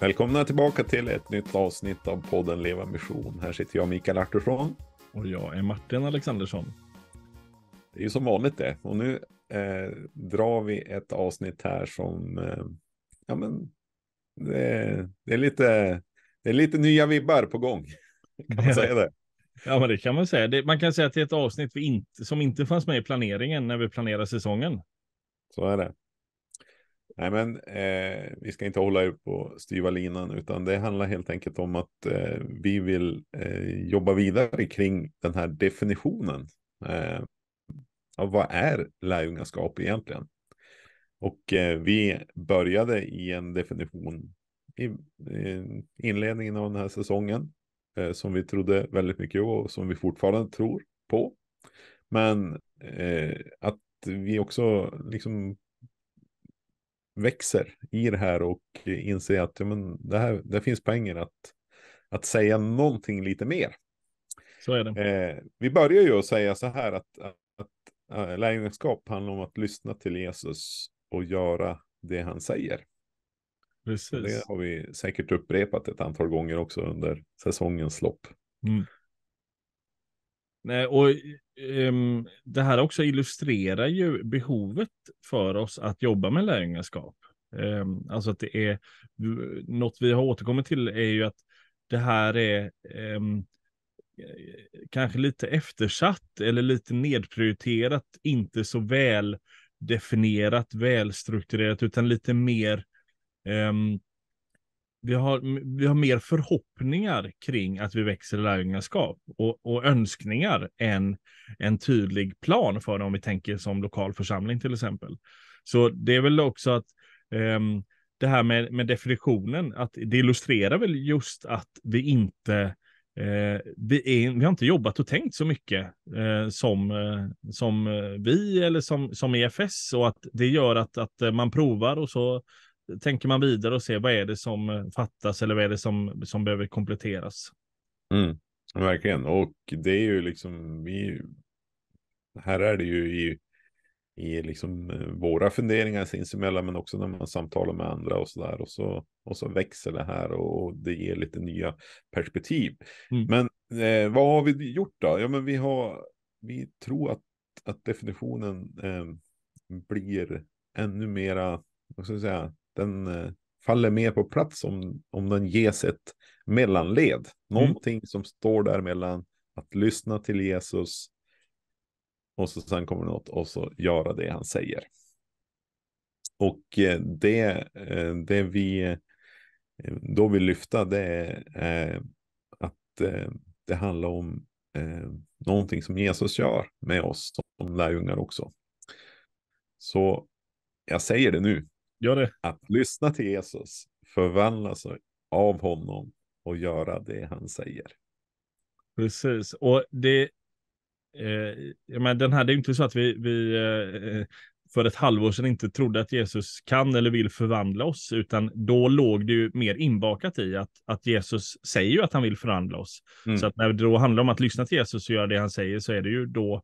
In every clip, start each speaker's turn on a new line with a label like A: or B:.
A: Välkomna tillbaka till ett nytt avsnitt av podden Leva Mission. Här sitter jag Mikael Artursson.
B: Och jag är Martin Alexandersson.
A: Det är ju som vanligt det. Och nu eh, drar vi ett avsnitt här som, eh, ja men, det, det, är lite, det är lite nya vibbar
B: på gång. Kan man säga det? Ja, men det kan man säga. Det, man kan säga att det är ett avsnitt vi inte, som inte fanns med i planeringen när vi planerade säsongen.
A: Så är det. Nej, men eh, vi ska inte hålla er på styva linan, utan det handlar helt enkelt om att eh, vi vill eh, jobba vidare kring den här definitionen. Eh, av vad är lärjungaskap egentligen? Och eh, vi började i en definition i inledningen av den här säsongen eh, som vi trodde väldigt mycket och som vi fortfarande tror på. Men att vi också liksom växer i det här och inser att ja, men det, här, det finns poänger att, att säga någonting lite mer. Så är det. Eh, vi börjar ju att säga så här att, att, att eh, lärjungaskap handlar om att lyssna till Jesus och göra det han säger. Precis. Det har vi säkert upprepat ett antal gånger också under säsongens lopp.
B: Mm. Nej, och um, det här också illustrerar ju behovet för oss att jobba med lärjungaskap. Um, alltså att det är något vi har återkommit till är ju att det här är um, kanske lite eftersatt eller lite nedprioriterat, inte så väl definierat, välstrukturerat, utan lite mer um, vi har, vi har mer förhoppningar kring att vi växer i lärjungaskap och, och önskningar än en tydlig plan för det om vi tänker som lokal församling till exempel. Så det är väl också att um, det här med, med, definitionen, att det illustrerar väl just att vi inte Eh, vi, är, vi, har inte jobbat och tänkt så mycket eh, som, eh, som eh, vi eller som, som EFS och att det gör att, att man provar och så tänker man vidare och ser vad är det som eh, fattas eller vad är det som, som behöver kompletteras. Mm,
A: verkligen, och det är ju liksom, vi, här är det ju i, i liksom eh, våra funderingar sinsemellan, men också när man samtalar med andra och så där. Och så, och så växer det här och, det ger lite nya perspektiv. Mm. Men eh, vad har vi gjort då? Ja, men vi har, vi tror att, att definitionen eh, blir ännu mera, vad ska jag säga, den eh, faller mer på plats om, om den ges ett mellanled. Mm. Någonting mm. som står där mellan att lyssna till Jesus och så sen kommer något och så göra det han säger. Och eh, det, eh, det vi då vill lyfta det är att det handlar om någonting som Jesus gör med oss som lärjungar också. Så jag säger det nu, Gör det. Att lyssna till Jesus, förvandla sig av honom och göra det
B: han säger. Precis, och det, eh, men den här, det är inte så att vi, vi eh, för ett halvår sedan inte trodde att Jesus kan eller vill förvandla oss, utan då låg det ju mer inbakat i att, att Jesus säger ju att han vill förvandla oss. Mm. Så att när det då handlar om att lyssna till Jesus och göra det han säger så är det ju då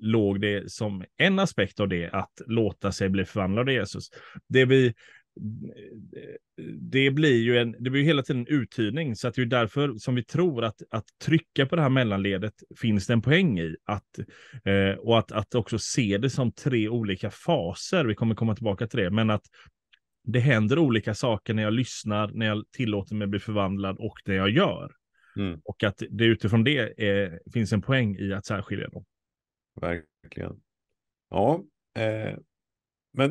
B: låg det som en aspekt av det att låta sig bli förvandlad av Jesus. Det vi det blir ju en, det blir hela tiden en uthyrning, så att det är därför som vi tror att, att trycka på det här mellanledet finns det en poäng i. Att, eh, och att, att också se det som tre olika faser, vi kommer komma tillbaka till det, men att det händer olika saker när jag lyssnar, när jag tillåter mig bli förvandlad och när jag gör. Mm. Och att det utifrån det är, eh, finns en poäng i att särskilja dem. Verkligen. Ja, eh, men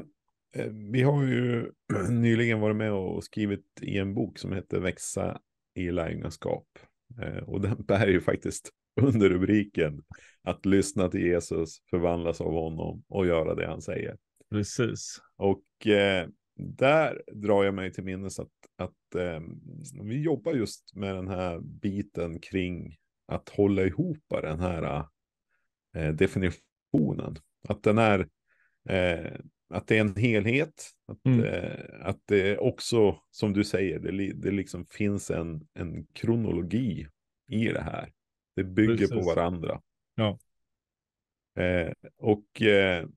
B: eh, vi har ju
A: nyligen varit med och skrivit i en bok som heter Växa i lärjungaskap. Eh, och den bär ju faktiskt under rubriken att lyssna till Jesus, förvandlas av honom och göra det han säger.
B: Precis.
A: Och eh, där drar jag mig till minnes att, att eh, vi jobbar just med den här biten kring att hålla ihop den här eh, definitionen. Att den är eh, att det är en helhet. Att, mm. eh, att det också, som du säger, det, det liksom finns en, en kronologi i det här. Det bygger Precis. på varandra. Ja. Eh, och eh,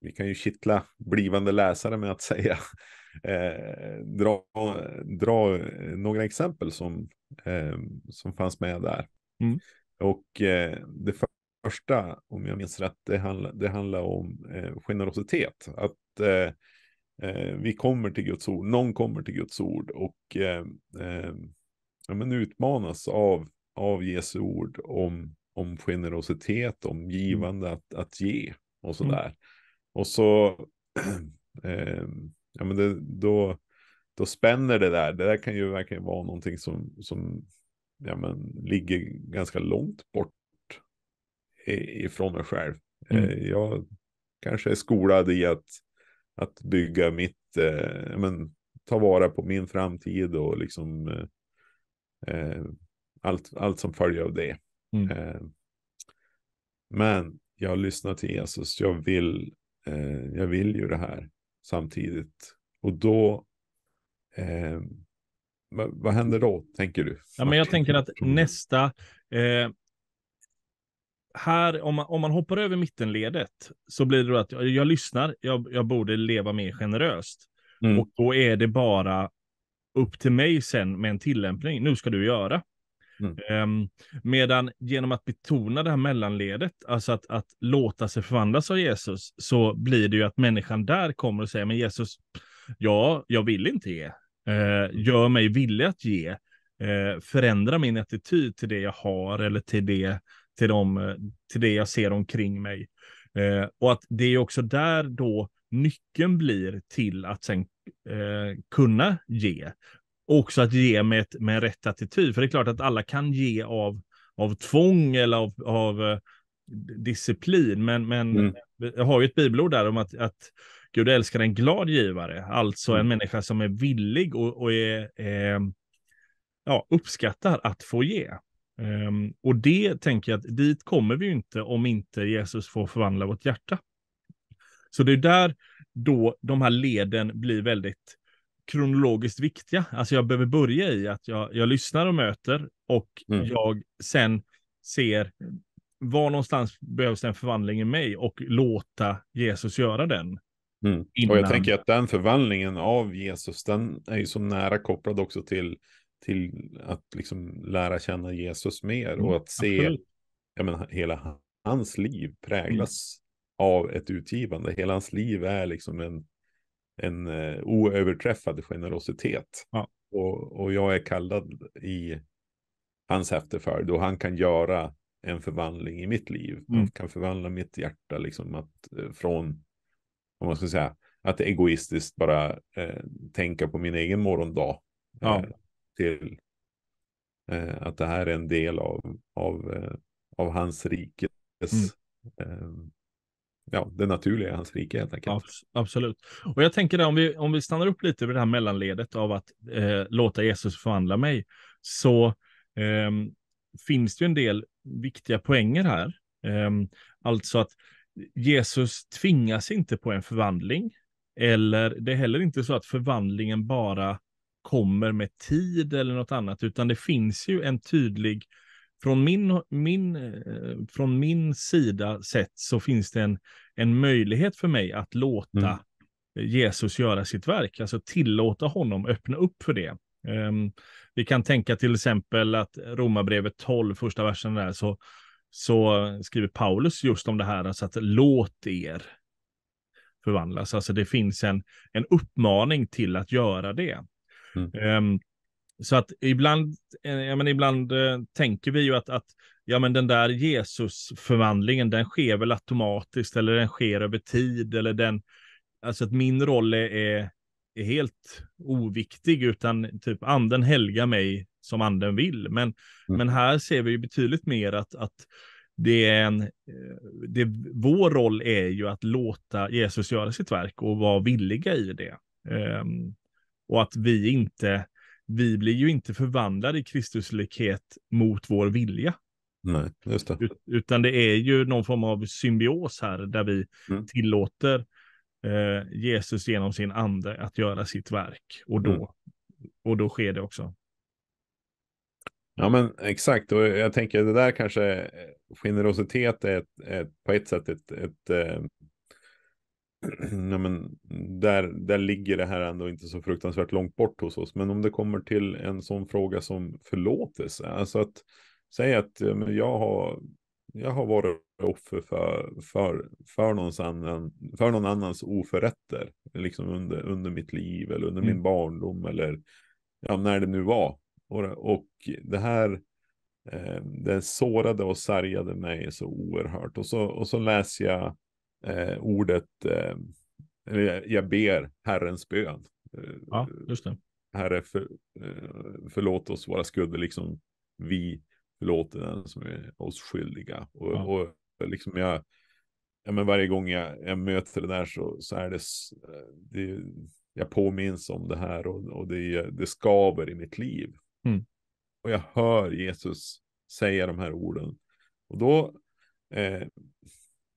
A: vi kan ju kittla blivande läsare med att säga eh, dra, dra eh, några exempel som, eh, som fanns med där. Mm. Och eh, det första, om jag minns rätt, det, handla, det handlar om eh, generositet. Att eh, eh, vi kommer till Guds ord, någon kommer till Guds ord och eh, eh, ja, men utmanas av, av Jesu ord om, om generositet, om mm. givande, att, att ge och mm. sådär. Mm. Och så, ja men det, då, då spänner det där. Det där kan ju verkligen vara någonting som, som ja, men, ligger ganska långt bort ifrån mig själv. Mm. Eh, jag kanske är skolad i att, att bygga mitt, eh, men, ta vara på min framtid och liksom eh, eh, allt, allt som följer av det. Mm. Eh, men jag lyssnar till Jesus, jag vill, eh, jag vill ju det här samtidigt. Och då vad händer då, tänker du? Ja, men jag tänker
B: att nästa... Eh, här, om man, om man hoppar över mittenledet, så blir det då att jag, jag lyssnar, jag, jag borde leva mer generöst. Mm. Och då är det bara upp till mig sen med en tillämpning. Nu ska du göra. Mm. Um, medan genom att betona det här mellanledet, alltså att, att låta sig förvandlas av Jesus, så blir det ju att människan där kommer och säger, men Jesus, ja, jag vill inte ge eh, gör mig villig att ge, eh, förändra min attityd till det jag har eller till det, till de, till det jag ser omkring mig. Eh, och att det är också där då nyckeln blir till att sen eh, kunna ge. Också att ge med, ett, med rätt attityd, för det är klart att alla kan ge av, av tvång eller av, av eh, disciplin, men, men mm. jag har ju ett bibelord där om att, att Gud älskar en glad givare, alltså en mm. människa som är villig och, och är, eh, ja, uppskattar att få ge. Um, och det tänker jag att dit kommer vi ju inte om inte Jesus får förvandla vårt hjärta. Så det är där då de här leden blir väldigt kronologiskt viktiga. Alltså jag behöver börja i att jag, jag lyssnar och möter och mm. jag sen ser var någonstans behövs den förvandlingen i mig och låta Jesus göra den. Mm. Innan... Och jag tänker
A: att den förvandlingen av Jesus, den är ju så nära kopplad också till, till att liksom lära känna Jesus mer mm. och att se jag menar, hela hans liv präglas mm. av ett utgivande. Hela hans liv är liksom en, en uh, oöverträffad generositet. Ja. Och, och jag är kallad i hans efterföljd och han kan göra en förvandling i mitt liv. Han mm. kan förvandla mitt hjärta liksom att, eh, från vad man ska säga, att egoistiskt bara eh, tänka på min egen morgondag. Ja. Eh, till eh, att det här är en del av, av, eh, av hans rikes,
B: mm. Ehm, ja, det naturliga i hans rike helt enkelt. Abs absolut. Och jag tänker där, om vi, om vi stannar upp lite vid det här mellanledet av att eh, låta Jesus förvandla mig, så ehm, finns det ju en del viktiga poänger här. Ehm, alltså att Jesus tvingas inte på en förvandling. Eller det är heller inte så att förvandlingen bara kommer med tid eller något annat, utan det finns ju en tydlig, från min, min, eh, från min sida sett så finns det en, en möjlighet för mig att låta mm. Jesus göra sitt verk, alltså tillåta honom öppna upp för det. Um, vi kan tänka till exempel att Romarbrevet 12, första versen där, så så skriver Paulus just om det här, alltså att låt er förvandlas. Alltså det finns en, en uppmaning till att göra det. Mm. Um, så att ibland, eh, ja, men ibland eh, tänker vi ju att, att ja, men den där Jesusförvandlingen, den sker väl automatiskt eller den sker över tid eller den, alltså att min roll är, är är helt oviktig, utan typ anden helgar mig som anden vill. Men, mm. men här ser vi ju betydligt mer att, att det är en, eh, det, vår roll är ju att låta Jesus göra sitt verk och vara villiga i det. Um, och att vi inte, vi blir ju inte förvandlade i Kristuslikhet mot vår vilja. Nej, just det. Ut, utan det är ju någon form av symbios här där vi mm. tillåter eh, Jesus genom sin ande att göra sitt verk. Och då, mm. och då sker det också.
A: Ja, men exakt. Och jag tänker det där kanske eh, generositet är ett, ett, på ett sätt ett, ett eh, ja, men där, där ligger det här ändå inte så fruktansvärt långt bort hos oss. Men om det kommer till en sån fråga som förlåtelse, alltså att säga att jag har jag har varit offer för, för, för, någons annan, för någon annans oförrätter. Liksom under, under mitt liv eller under mm. min barndom eller ja, när det nu var. Och, och det här eh, det sårade och sargade mig så oerhört. Och så, och så läser jag eh, ordet, eh, eller jag, jag ber Herrens bön.
B: Ja, just det.
A: Herre, för, eh, förlåt oss våra skulder, liksom vi låter den som är oss skyldiga. Och, ja. och liksom jag, ja, men varje gång jag, jag möter det där så, så är det, det, jag påminns om det här och, och det, det skaver i mitt liv. Mm. Och jag hör Jesus säga de här orden. Och då, eh,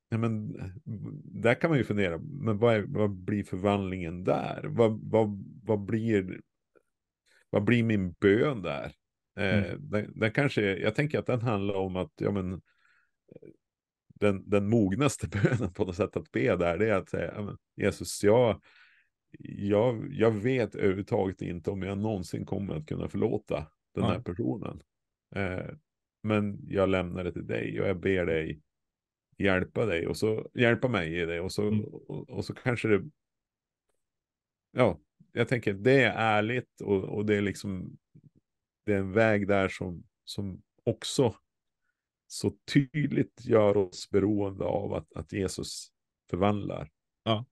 A: ja, men, där kan man ju fundera, men vad, är, vad blir förvandlingen där? Vad, vad, vad, blir, vad blir min bön där? Mm. Eh, den, den, kanske, jag tänker att den handlar om att ja, men, den, den mognaste bönen på något sätt att be där, det är att säga, Jesus, jag, jag, jag vet överhuvudtaget inte om jag någonsin kommer att kunna förlåta den här personen. Eh, men jag lämnar det till dig och jag ber dig hjälpa dig och så hjälpa mig i det och så, mm. och, och, så kanske det. Ja, jag tänker det är ärligt och, och det är liksom det är en väg där som, som också så tydligt gör oss beroende av att, att Jesus förvandlar. Ja.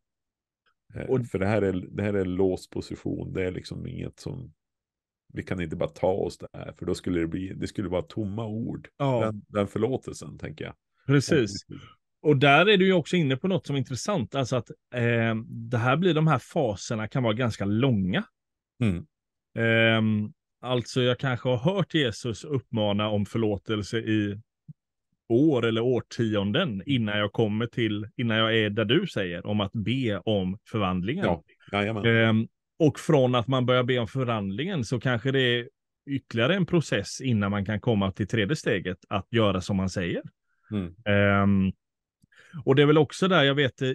A: Eh, Och... För det här, är, det här är låst position, det är liksom inget som... Vi kan inte bara ta oss där, för då skulle det bli, det skulle vara tomma ord. Ja. Den, den förlåtelsen, tänker jag.
B: Precis. Och där är du ju också inne på något som är intressant, alltså att eh, det här blir de här faserna kan vara ganska långa. Mm. Eh, Alltså, jag kanske har hört Jesus uppmana om förlåtelse i år eller årtionden mm. innan jag kommer till, innan jag är där du säger, om att be om förvandlingen. Ja, ehm, och från att man börjar be om förvandlingen så kanske det är ytterligare en process innan man kan komma till tredje steget, att göra som man säger. Mm. Ehm, och det är väl också där, jag vet i,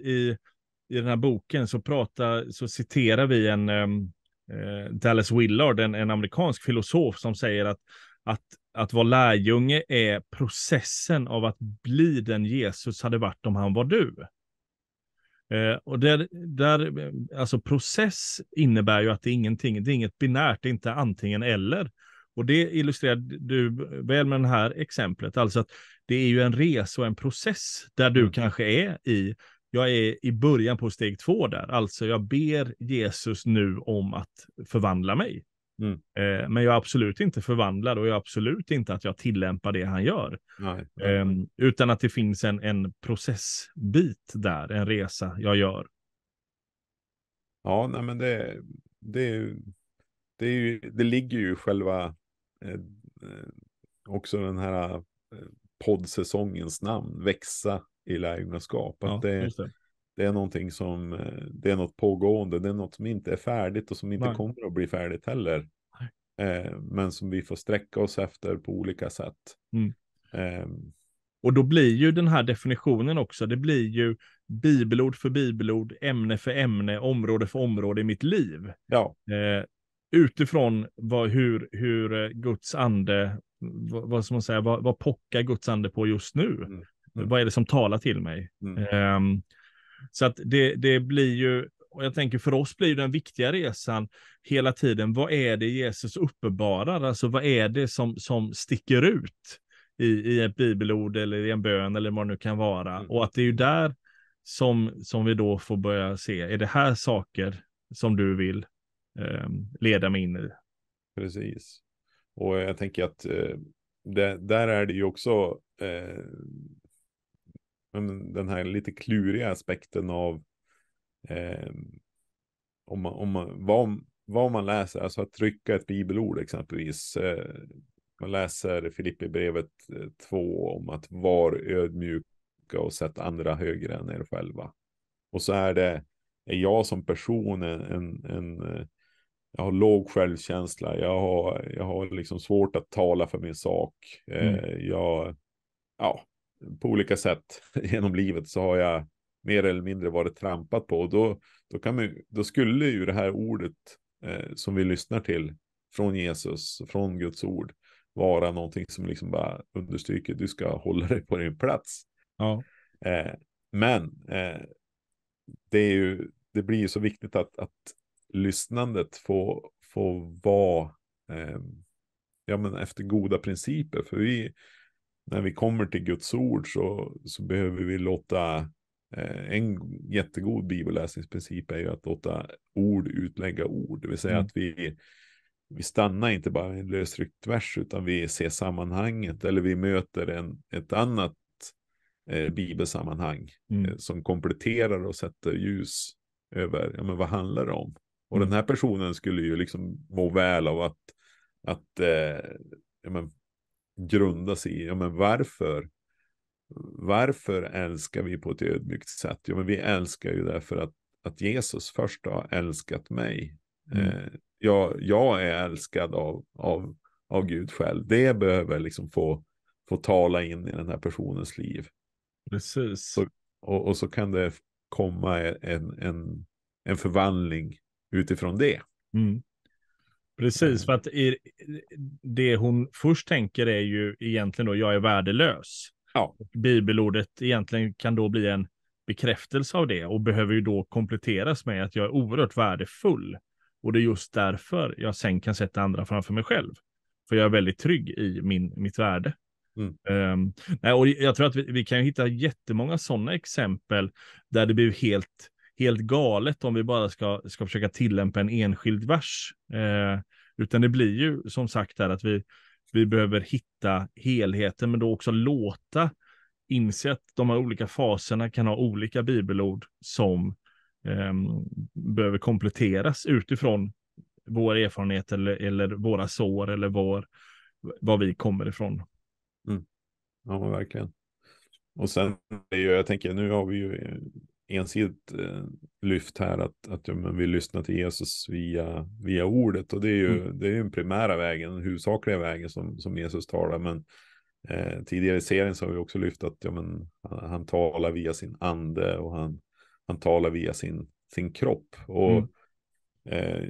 B: i den här boken så, pratar, så citerar vi en, um, Eh, Dallas Willard, en, en amerikansk filosof som säger att, att att vara lärjunge är processen av att bli den Jesus hade varit om han var du. Eh, och där, där, alltså process innebär ju att det är ingenting, det är inget binärt, det är inte antingen eller. Och det illustrerar du väl med det här exemplet, alltså att det är ju en resa och en process där du mm. kanske är i jag är i början på steg två där, alltså jag ber Jesus nu om att förvandla mig. Mm. Eh, men jag är absolut inte förvandlad och jag är absolut inte att jag tillämpar det han gör. Nej, nej. Eh, utan att det finns en, en processbit där, en resa jag gör.
A: Ja, nej, men det, det, det, ju, det ligger ju själva eh, eh, också den här eh, poddsäsongens namn, växa i lärjungaskap. Ja, att det, det. det, är någonting som, eh, det är något pågående, det är något som inte är färdigt och som inte Nej. kommer att bli färdigt heller. Eh, men som
B: vi får sträcka oss efter på olika sätt. Mm. Eh, och då blir ju den här definitionen också, det blir ju bibelord för bibelord, ämne för ämne, område för område i mitt liv. Ja. Eh, utifrån vad, hur, hur eh, Guds ande, vad, vad, ska man säga, vad, vad pockar Guds ande på just nu? Mm. Mm. Vad är det som talar till mig? Mm. Um, så att det, det blir ju, och jag tänker för oss blir den viktiga resan hela tiden, vad är det Jesus uppenbarar? Alltså vad är det som, som sticker ut i, i ett bibelord eller i en bön eller vad det nu kan vara? Mm. Och att det är ju där som, som vi då får börja se, är det här saker som du vill eh, leda mig in i? Precis.
A: Och jag tänker att eh, det, där är det ju också eh, den här lite kluriga aspekten av eh, om man, om man, vad, vad man läser, alltså att trycka ett bibelord exempelvis. Eh, man läser Filippi brevet 2 eh, om att var ödmjuka och sätt andra högre än er själva. Och så är det, är jag som person en, en eh, jag har låg självkänsla, jag har, jag har liksom svårt att tala för min sak. Eh, mm. Jag, ja, på olika sätt genom livet så har jag mer eller mindre varit trampat på. Och då, då, kan man, då skulle ju det här ordet eh, som vi lyssnar till från Jesus, från Guds ord, vara någonting som liksom bara understryker du ska hålla dig på din plats. Ja. Eh, men eh, det, är ju, det blir ju så viktigt att, att lyssnandet får, får vara eh, ja, men efter goda principer. För vi, när vi kommer till Guds ord så, så behöver vi låta eh, en jättegod bibelläsningsprincip är ju att låta ord utlägga ord, det vill säga mm. att vi, vi stannar inte bara i en lösryckt vers utan vi ser sammanhanget eller vi möter en, ett annat eh, bibelsammanhang mm. eh, som kompletterar och sätter ljus över ja, men vad handlar det om. Och mm. den här personen skulle ju liksom må väl av att, att eh, ja, men, grundas i, ja men varför? Varför älskar vi på ett ödmjukt sätt? Ja men vi älskar ju därför att, att Jesus först har älskat mig. Mm. Eh, jag, jag är älskad av, av, av Gud själv. Det behöver liksom få, få tala in i den här personens liv. Precis. Så, och, och så kan det komma en, en, en
B: förvandling utifrån det. Mm. Precis, eh. för att i, det hon först tänker är ju egentligen då jag är värdelös. Ja. Bibelordet egentligen kan då bli en bekräftelse av det och behöver ju då kompletteras med att jag är oerhört värdefull. Och det är just därför jag sen kan sätta andra framför mig själv. För jag är väldigt trygg i min, mitt värde. Mm. Um, nej, och jag tror att vi, vi kan hitta jättemånga sådana exempel där det blir helt, helt galet om vi bara ska, ska försöka tillämpa en enskild vers. Eh, utan det blir ju som sagt här att vi, vi behöver hitta helheten, men då också låta inse att de här olika faserna kan ha olika bibelord som eh, behöver kompletteras utifrån vår erfarenhet eller, eller våra sår eller var, var vi kommer ifrån.
A: Mm. Ja, verkligen. Och sen, jag tänker, nu har vi ju ensidigt eh, lyft här att, att ja, men vi lyssnar till Jesus via, via ordet och det är ju mm. det är den primära vägen, den huvudsakliga vägen som, som Jesus talar. Men eh, tidigare i serien så har vi också lyft att ja, men, han, han talar via sin ande och han, han talar via sin, sin kropp. Och mm. eh,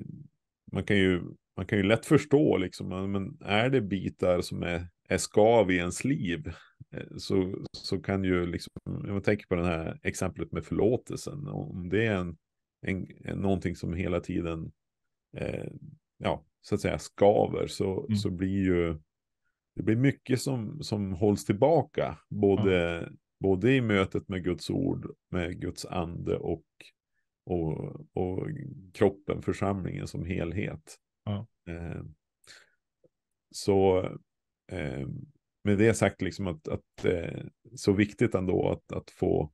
A: man, kan ju, man kan ju lätt förstå liksom, men är det bitar som är är skav i ens liv eh, så, så kan ju liksom, jag tänker på det här exemplet med förlåtelsen, om det är en, en, någonting som hela tiden, eh, ja, så att säga skaver, så, mm. så blir ju, det blir mycket som, som hålls tillbaka, både, mm. både i mötet med Guds ord, med Guds ande och, och, och kroppen, församlingen som helhet. Mm. Eh, så Eh, med det sagt liksom att, att eh, så viktigt ändå att, att få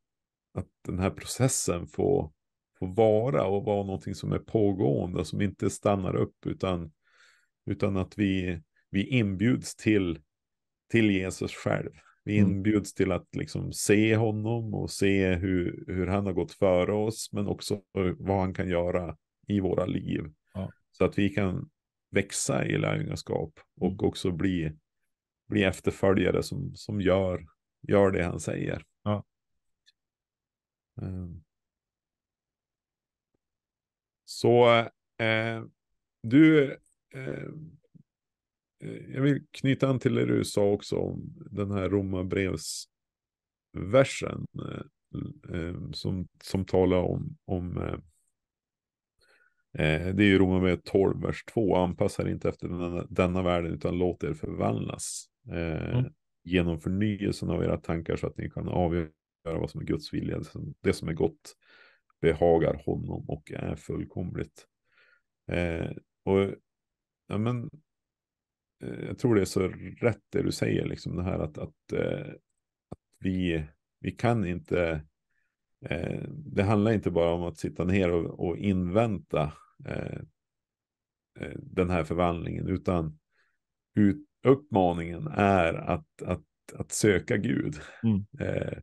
A: att den här processen får, får vara och vara någonting som är pågående som inte stannar upp utan, utan att vi, vi inbjuds till, till Jesus själv. Vi mm. inbjuds till att liksom se honom och se hur, hur han har gått före oss, men också vad han kan göra i våra liv. Ja. Så att vi kan växa i lärjungaskap och mm. också bli bli efterföljare som, som gör, gör det han säger. Ja. Ehm. Så eh, du, eh, eh, jag vill knyta an till det du sa också om den här romabrevsversen eh, eh som, som talar om, om eh, det är ju Romarbrevet 12, vers 2. Anpassa er inte efter denna, denna världen utan låt er förvandlas Eh, mm. genom förnyelsen av era tankar så att ni kan avgöra vad som är Guds vilja, det som är gott, behagar honom och är fullkomligt. Eh, och ja, men, eh, jag tror det är så rätt det du säger, liksom det här att, att, eh, att vi, vi kan inte det handlar inte bara om att sitta ner och, invänta den här förvandlingen, utan ut, uppmaningen är att, att, att söka Gud. Mm. Eh,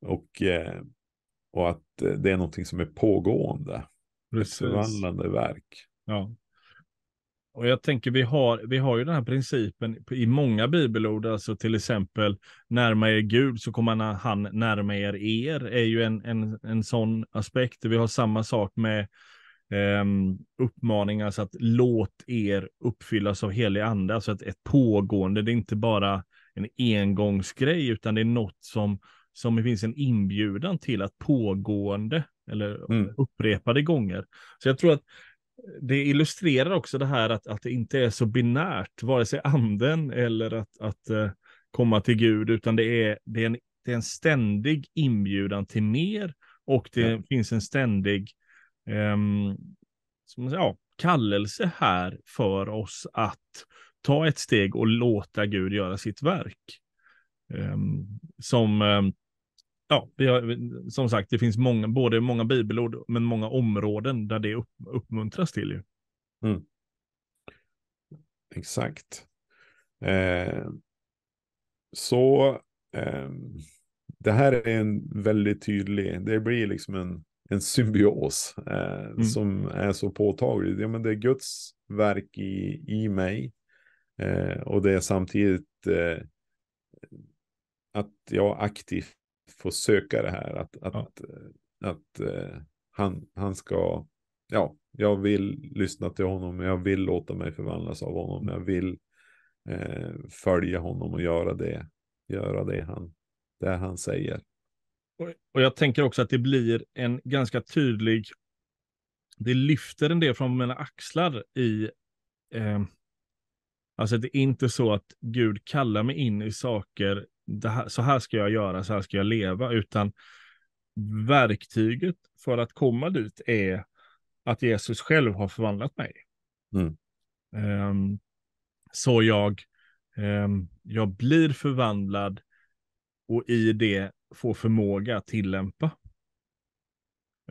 A: och, eh, och att det är någonting som är pågående. Precis. Förvandlande verk.
B: Ja. Och jag tänker vi har, vi har ju den här principen i många bibelord, alltså till exempel närma er Gud så kommer han, han närma er er, är ju en, en, en sån aspekt. Vi har samma sak med Ehm, uppmaningar, så att låt er uppfyllas av helig ande, alltså ett, ett pågående, det är inte bara en engångsgrej, utan det är något som, som det finns en inbjudan till att pågående eller mm. upprepade gånger. Så jag tror att det illustrerar också det här att, att det inte är så binärt, vare sig anden eller att, att uh, komma till Gud, utan det är, det, är en, det är en ständig inbjudan till mer och det mm. finns en ständig Ehm, som, ja, kallelse här för oss att ta ett steg och låta Gud göra sitt verk. Ehm, som ehm, ja, vi har, som sagt, det finns många, både många bibelord, men många områden där det upp, uppmuntras till. Ju.
A: Mm. Exakt. Eh, så eh, det här är en väldigt tydlig, det blir liksom en en symbios eh, mm. som är så påtaglig. Ja, men det är Guds verk i, i mig eh, och det är samtidigt eh, att jag aktivt får söka det här. Att, att, ja. att eh, han, han ska, ja, jag vill lyssna till honom, jag vill låta mig förvandlas av honom, mm. jag vill eh, följa honom och göra det, göra det han, det han
B: säger och jag tänker också att det blir en ganska tydlig, det lyfter en del från mina axlar i, eh, alltså det är inte så att Gud kallar mig in i saker, här, så här ska jag göra, så här ska jag leva, utan verktyget för att komma dit är att Jesus själv har förvandlat mig. Mm. Eh, så jag, eh, jag blir förvandlad och i det få förmåga att tillämpa.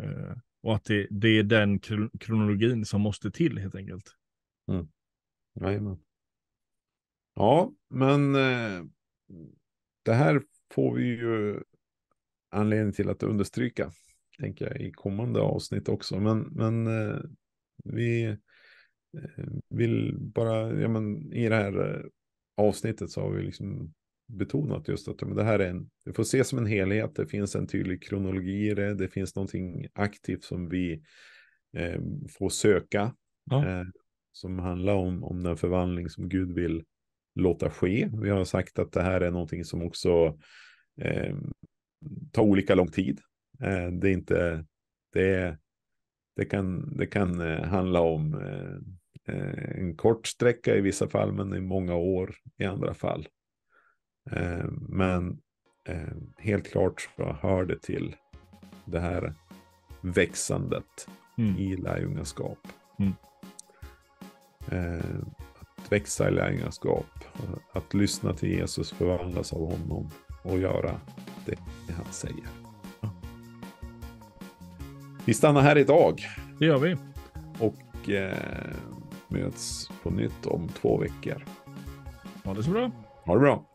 B: Eh, och att det, det, är den kronologin som måste till helt enkelt. Mm.
A: Ja, men eh,
B: det här får vi ju
A: anledning till att understryka, tänker jag, i kommande avsnitt också. Men, men eh, vi eh, vill bara, ja men i det här eh, avsnittet så har vi liksom betonat just att men det här är en, det får ses som en helhet, det finns en tydlig kronologi i det, det finns någonting aktivt som vi eh, får söka, ja. eh, som handlar om, om den förvandling som Gud vill låta ske. Vi har sagt att det här är någonting som också eh, tar olika lång tid. Eh, det är inte, det, det kan, det kan eh, handla om eh, en kort sträcka i vissa fall, men i många år i andra fall. Eh, men eh, helt klart så hör det till det här växandet mm. i lärjungaskap. Mm. Eh, att växa i lärjungaskap, att lyssna till Jesus, förvandlas av honom och göra det han säger. Vi stannar här idag. Det gör vi. Och eh, möts på nytt om två veckor. Ha det så bra. Ha det bra.